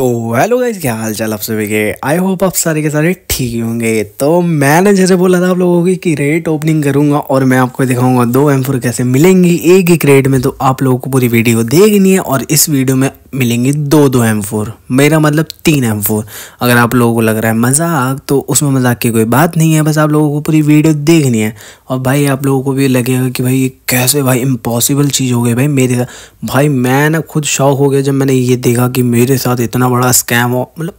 तो hello guys क्या हाल चाल आप सभी के आई होप आप सारे के सारे ठीक होंगे तो मैंने जैसे बोला था आप लोगों की कि रेट ओपनिंग करूंगा और मैं आपको दिखाऊंगा दो एम फोर कैसे मिलेंगी एक ही क्रेट में तो आप लोगों को पूरी वीडियो देखनी है और इस वीडियो में मिलेंगी दो दो एम फोर मेरा मतलब तीन एम फोर अगर आप लोगों को लग रहा है मजाक तो उसमें मजाक की कोई बात नहीं है बस आप लोगों को पूरी वीडियो देखनी है और भाई आप लोगों को भी लगेगा कि भाई ये कैसे भाई इम्पॉसिबल चीज़ हो गई भाई मेरे साथ भाई मैं ना खुद शौक हो गया जब मैंने ये देखा कि मेरे साथ इतना बड़ा स्कैम हो मतलब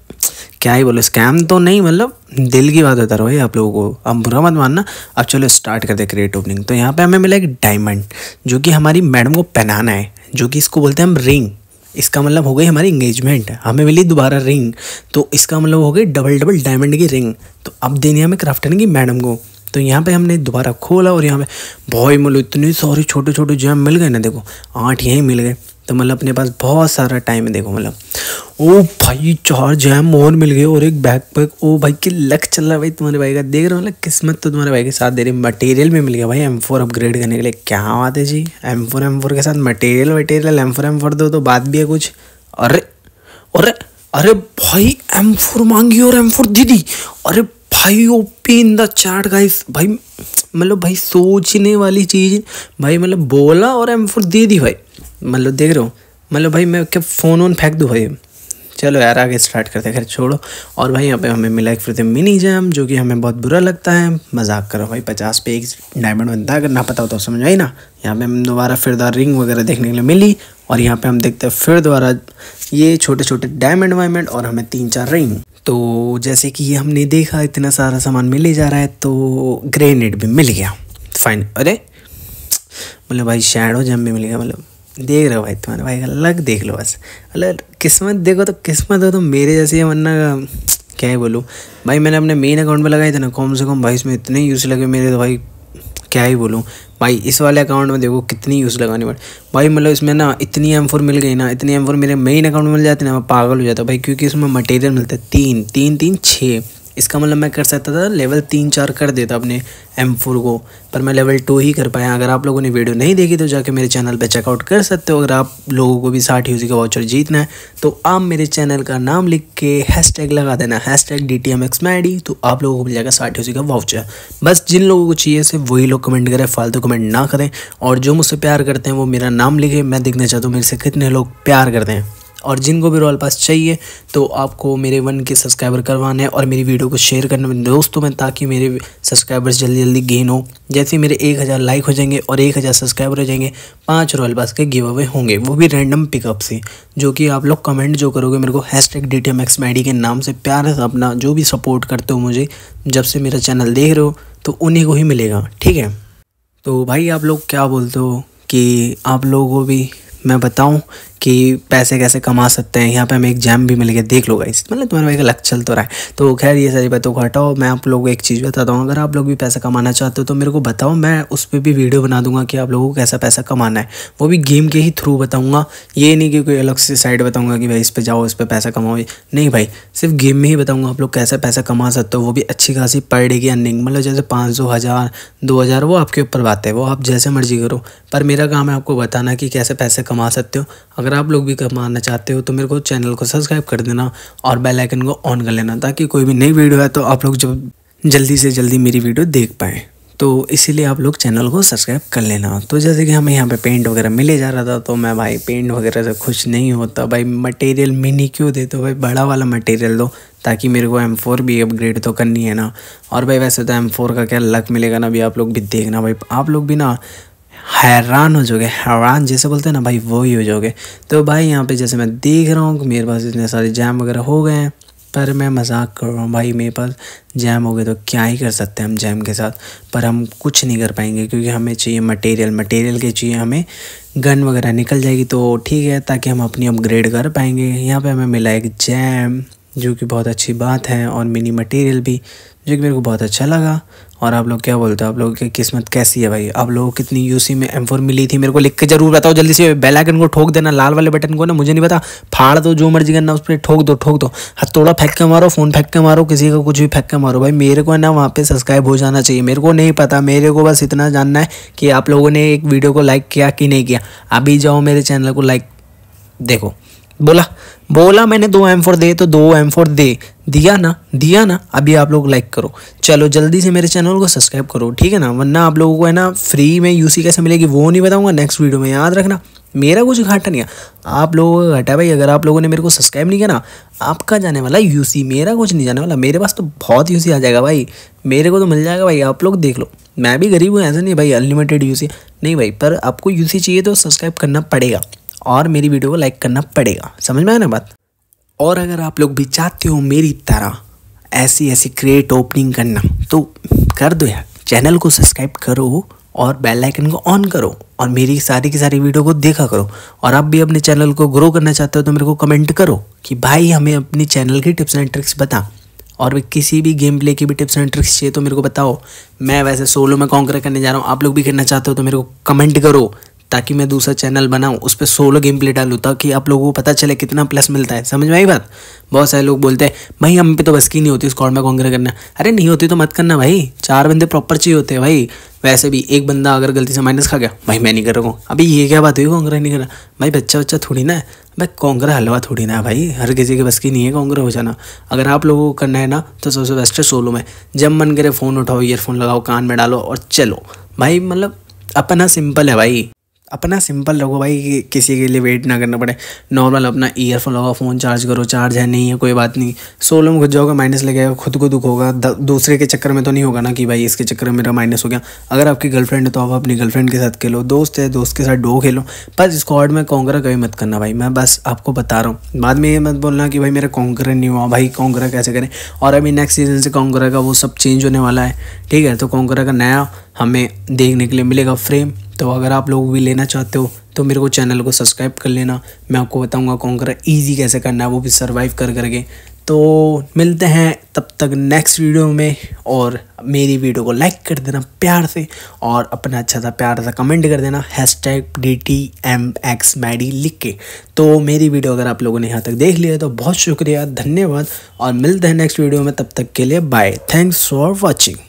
क्या ही बोलो स्कैम तो नहीं मतलब दिल की बात होता रहा भाई आप लोगों को अब बुरा मत मानना अब चलो स्टार्ट करते क्रिएट ओपनिंग तो यहाँ पे हमें मिला एक डायमंड जो कि हमारी मैडम को पहनाना है जो कि इसको बोलते हैं हम रिंग इसका मतलब हो गई हमारी इंगेजमेंट हमें मिली दोबारा रिंग तो इसका मतलब हो गई डबल डबल डायमंड की रिंग तो अब देनी हमें क्राफ्टन की मैडम को तो यहाँ पे हमने दोबारा खोला और यहाँ पे भाई मतलब इतने सारे छोटे छोटे जैम मिल गए ना देखो आठ यहीं मिल गए तो मतलब अपने पास बहुत सारा टाइम है देखो मतलब ओ भाई चार जैम मोहन मिल गए और एक बैक पैक ओ भाई की लक चल रहा है भाई तुम्हारे भाई का देख रहे हो मतलब किस्मत तो तुम्हारे भाई के साथ दे रही मटेरियल भी मिल गया भाई एम फोर अपग्रेड करने के लिए क्या बात है जी एम फोर एम फोर के साथ मटेरियल वटेरियल एम फोर एम फोर दो तो बात भी है कुछ अरे अरे अरे भाई एम फोर मांगी और एम फोर दीदी अरे भाई OP in the chart guys भाई मतलब भाई सोचने वाली चीज़ भाई मतलब बोला और एम फोर दे दी भाई मतलब देख रहे हो मतलब भाई मैं क्या फ़ोन वोन फेंक दूँ भाई चलो यार आगे स्टार्ट करते हैं खैर छोड़ो और भाई यहाँ पे हमें मिला एक फिर मिनी जैम जो कि हमें बहुत बुरा लगता है मजाक करो भाई पचास पे एक डायमंड बनता है अगर ना पता हो तो समझ आई ना यहाँ पे हम दोबारा फिर दोबारा रिंग वगैरह देखने के लिए मिली और यहाँ पे हम देखते हैं फिर दोबारा ये छोटे छोटे डायमंड वायमंड और हमें तीन चार रिंग तो जैसे कि ये हमने देखा इतना सारा सामान मिल ही जा रहा है तो ग्रेनेड भी मिल गया फाइन अरे मतलब भाई शैडो जैम भी मिल गया मतलब देख रहे हो भाई तुम्हारे भाई अलग देख लो बस अलग किस्मत देखो तो किस्मत हो तो मेरे जैसे है वरना क्या ही बोलूँ भाई मैंने अपने मेन अकाउंट में लगाए थे ना कम से कम भाई इसमें इतने यूज़ लगे मेरे तो भाई क्या ही बोलूँ भाई इस वाले अकाउंट में देखो कितनी यूज़ लगानी पड़े भाई मतलब इसमें ना इतनी एम फोर मिल गई ना इतनी एम फोर मेरे मेन अकाउंट में मिल जाती ना मैं पागल हो जाता भाई क्योंकि इसमें मटेरियल मिलता है तीन तीन तीन छः इसका मतलब मैं कर सकता था लेवल तीन चार कर देता अपने एम फोर को पर मैं लेवल टू ही कर पाया अगर आप लोगों ने वीडियो नहीं देखी तो जाके मेरे चैनल पे चेकआउट कर सकते हो अगर आप लोगों को भी साठ यूजी का वाउचर जीतना है तो आप मेरे चैनल का नाम लिख के हैशटैग लगा देना hashtag D T M X तो आप लोगों को मिल जाएगा साठ यूजी का वाउचर बस जिन लोगों को चाहिए सिर्फ वही लोग कमेंट करें फालतू कमेंट ना करें और जो मुझसे प्यार करते हैं वो मेरा नाम लिखे मैं देखना चाहता हूँ मेरे से कितने लोग प्यार करते हैं और जिनको भी रॉयल पास चाहिए तो आपको मेरे वन के सब्सक्राइबर करवाने हैं और मेरी वीडियो को शेयर करने में दोस्तों में ताकि मेरे सब्सक्राइबर्स जल्दी जल्दी गेन हो जैसे मेरे एक हज़ार लाइक हो जाएंगे और एक हज़ार सब्सक्राइबर हो जाएंगे पाँच रॉयल पास के गिव अवे होंगे वो भी रैंडम पिकअप से जो कि आप लोग कमेंट जो करोगे मेरे को हैश डी के नाम से प्यार अपना जो भी सपोर्ट करते हो मुझे जब से मेरा चैनल देख रहे हो तो उन्हीं को ही मिलेगा ठीक है तो भाई आप लोग क्या बोलते हो कि आप लोगों को भी मैं बताऊं कि पैसे कैसे कमा सकते हैं यहाँ पे हमें एक जैम भी मिल गया देख लो गाइस मतलब तुम्हारे भाई का लक चल तो रहा है तो खैर ये सारी बातों को हटाओ मैं आप लोगों को एक चीज़ बताता हूँ अगर आप लोग भी पैसा कमाना चाहते हो तो मेरे को बताओ मैं उस पर भी वीडियो बना दूंगा कि आप लोगों को कैसा पैसा कमाना है वो भी गेम के ही थ्रू बताऊँगा ये नहीं कि कोई अलग से साइड बताऊँगा कि भाई इस पर जाओ इस पर पैसा कमाओ नहीं भाई सिर्फ गेम में ही बताऊँगा आप लोग कैसे पैसा कमा सकते हो वो भी अच्छी खासी पर डे की अर्निंग मतलब जैसे पाँच सौ हज़ार दो हज़ार वो आपके ऊपर बात है वो आप जैसे मर्जी करो पर मेरा काम है आपको बताना कि कैसे पैसे कमा सकते हो अगर अगर आप लोग भी कमाना चाहते हो तो मेरे को चैनल को सब्सक्राइब कर देना और बेल आइकन को ऑन कर लेना ताकि कोई भी नई वीडियो है तो आप लोग जब जल्दी से जल्दी मेरी वीडियो देख पाएँ तो इसीलिए आप लोग चैनल को सब्सक्राइब कर लेना तो जैसे कि हमें यहाँ पे पेंट वगैरह मिले जा रहा था तो मैं भाई पेंट वगैरह से खुश नहीं होता भाई मटेरियल मिनी क्यों दे दो भाई बड़ा वाला मटेरियल दो ताकि मेरे को एम फोर भी अपग्रेड तो करनी है ना और भाई वैसे तो एम फोर का क्या लक मिलेगा ना अभी आप लोग भी देखना भाई आप लोग भी ना हैरान हो जाओगे हैरान जैसे बोलते हैं ना भाई वो ही हो जाओगे तो भाई यहाँ पे जैसे मैं देख रहा हूँ कि मेरे पास इतने सारे जैम वगैरह हो गए हैं पर मैं मजाक कर रहा हूँ भाई मेरे पास जैम हो गए तो क्या ही कर सकते हैं हम जैम के साथ पर हम कुछ नहीं कर पाएंगे क्योंकि हमें चाहिए मटेरियल मटेरियल के चाहिए हमें गन वगैरह निकल जाएगी तो ठीक है ताकि हम अपनी अपग्रेड कर पाएंगे यहाँ पे हमें मिला एक जैम जो कि बहुत अच्छी बात है और मिनी मटेरियल भी जो कि मेरे को बहुत अच्छा लगा और आप लोग क्या बोलते हो आप लोगों की किस्मत कैसी है भाई आप लोगों को कितनी यूसी में एम मिली थी मेरे को लिख के जरूर बताओ जल्दी से बेल आइकन को ठोक देना लाल वाले बटन को ना मुझे नहीं पता फाड़ दो जो मर्जी करना उस पर ठोक दो ठोक दो हथोड़ा फेंक के मारो फ़ोन फेंक के मारो किसी का कुछ भी फेंक के मारो भाई मेरे को ना वहाँ पर सब्सक्राइब हो जाना चाहिए मेरे को नहीं पता मेरे को बस इतना जानना है कि आप लोगों ने एक वीडियो को लाइक किया कि नहीं किया अभी जाओ मेरे चैनल को लाइक देखो बोला बोला मैंने दो एम फोर दे तो दो एम फोर दे दिया ना दिया ना अभी आप लोग लाइक करो चलो जल्दी से मेरे चैनल को सब्सक्राइब करो ठीक है ना वरना आप लोगों को है ना फ्री में यूसी कैसे मिलेगी वो नहीं बताऊंगा नेक्स्ट वीडियो में याद रखना मेरा कुछ घाटा नहीं है आप लोगों का घाटा भाई अगर आप लोगों ने मेरे को सब्सक्राइब नहीं किया ना आपका जाने वाला यूसी मेरा कुछ नहीं जाने वाला मेरे पास तो बहुत यूसी आ जाएगा भाई मेरे को तो मिल जाएगा भाई आप लोग देख लो मैं भी गरीब हूँ ऐसा नहीं भाई अनलिमिटेड यूसी नहीं भाई पर आपको यूसी चाहिए तो सब्सक्राइब करना पड़ेगा और मेरी वीडियो को लाइक करना पड़ेगा समझ में आया ना बात और अगर आप लोग भी चाहते हो मेरी तरह ऐसी ऐसी क्रिएट ओपनिंग करना तो कर दो यार चैनल को सब्सक्राइब करो और बेल आइकन को ऑन करो और मेरी सारी की सारी वीडियो को देखा करो और आप भी अपने चैनल को ग्रो करना चाहते हो तो मेरे को कमेंट करो कि भाई हमें अपने चैनल की टिप्स एंड ट्रिक्स बता और किसी भी गेम प्ले की भी टिप्स एंड ट्रिक्स चाहिए तो मेरे को बताओ मैं वैसे सोलो में कॉन्कर करने जा रहा हूँ आप लोग भी करना चाहते हो तो मेरे को कमेंट करो ताकि मैं दूसरा चैनल बनाऊँ उस पर सोलो गेम प्ले डालूँ ताकि आप लोगों को पता चले कितना प्लस मिलता है समझ में आई बात बहुत सारे लोग बोलते हैं भाई हम पे तो बस की नहीं होती स्कॉड में कॉन्गर करना अरे नहीं होती तो मत करना भाई चार बंदे प्रॉपर चाहिए होते हैं भाई वैसे भी एक बंदा अगर गलती से माइनस खा गया भाई मैं नहीं कर रहा हूँ अभी ये क्या बात हुई कांग्रेस नहीं करना भाई बच्चा बच्चा थोड़ी ना है भाई कांग्रेस हलवा थोड़ी ना है भाई हर किसी के बस की नहीं है कांग्रेस हो जाना अगर आप लोगों को करना है ना तो सबसे बेस्ट है सोलो में जब मन करे फ़ोन उठाओ ईयरफोन लगाओ कान में डालो और चलो भाई मतलब अपना सिंपल है भाई अपना सिंपल रखो भाई किसी के लिए वेट ना करना पड़े नॉर्मल अपना ईयरफोन लगाओ फ़ोन चार्ज करो चार्ज है नहीं है कोई बात नहीं सोलो में खुद जाओगे माइनस लगेगा खुद को दुख होगा दूसरे के चक्कर में तो नहीं होगा ना कि भाई इसके चक्कर में मेरा माइनस हो गया अगर आपकी गर्लफ्रेंड है तो आप अपनी गर्लफ्रेंड के साथ खेलो दोस्त है दोस्त के साथ डो खेलो बस स्क्वाड में कॉन्करा कभी मत करना भाई मैं बस आपको बता रहा हूँ बाद में ये मत बोलना कि भाई मेरा कॉन्करा नहीं हुआ भाई कॉन्करा कैसे करें और अभी नेक्स्ट सीजन से कॉन्करा का वो सब चेंज होने वाला है ठीक है तो कॉन्करा का नया हमें देखने के लिए मिलेगा फ्रेम तो अगर आप लोग भी लेना चाहते हो तो मेरे को चैनल को सब्सक्राइब कर लेना मैं आपको बताऊंगा कॉन्कर ईजी कैसे करना है वो भी सर्वाइव कर करके तो मिलते हैं तब तक नेक्स्ट वीडियो में और मेरी वीडियो को लाइक कर देना प्यार से और अपना अच्छा सा प्यार सा कमेंट कर देना hashtag D T M X Maddy लिख के तो मेरी वीडियो अगर आप लोगों ने यहाँ तक देख लिया तो बहुत शुक्रिया धन्यवाद और मिलते हैं नेक्स्ट वीडियो में तब तक के लिए बाय थैंक्स फॉर वॉचिंग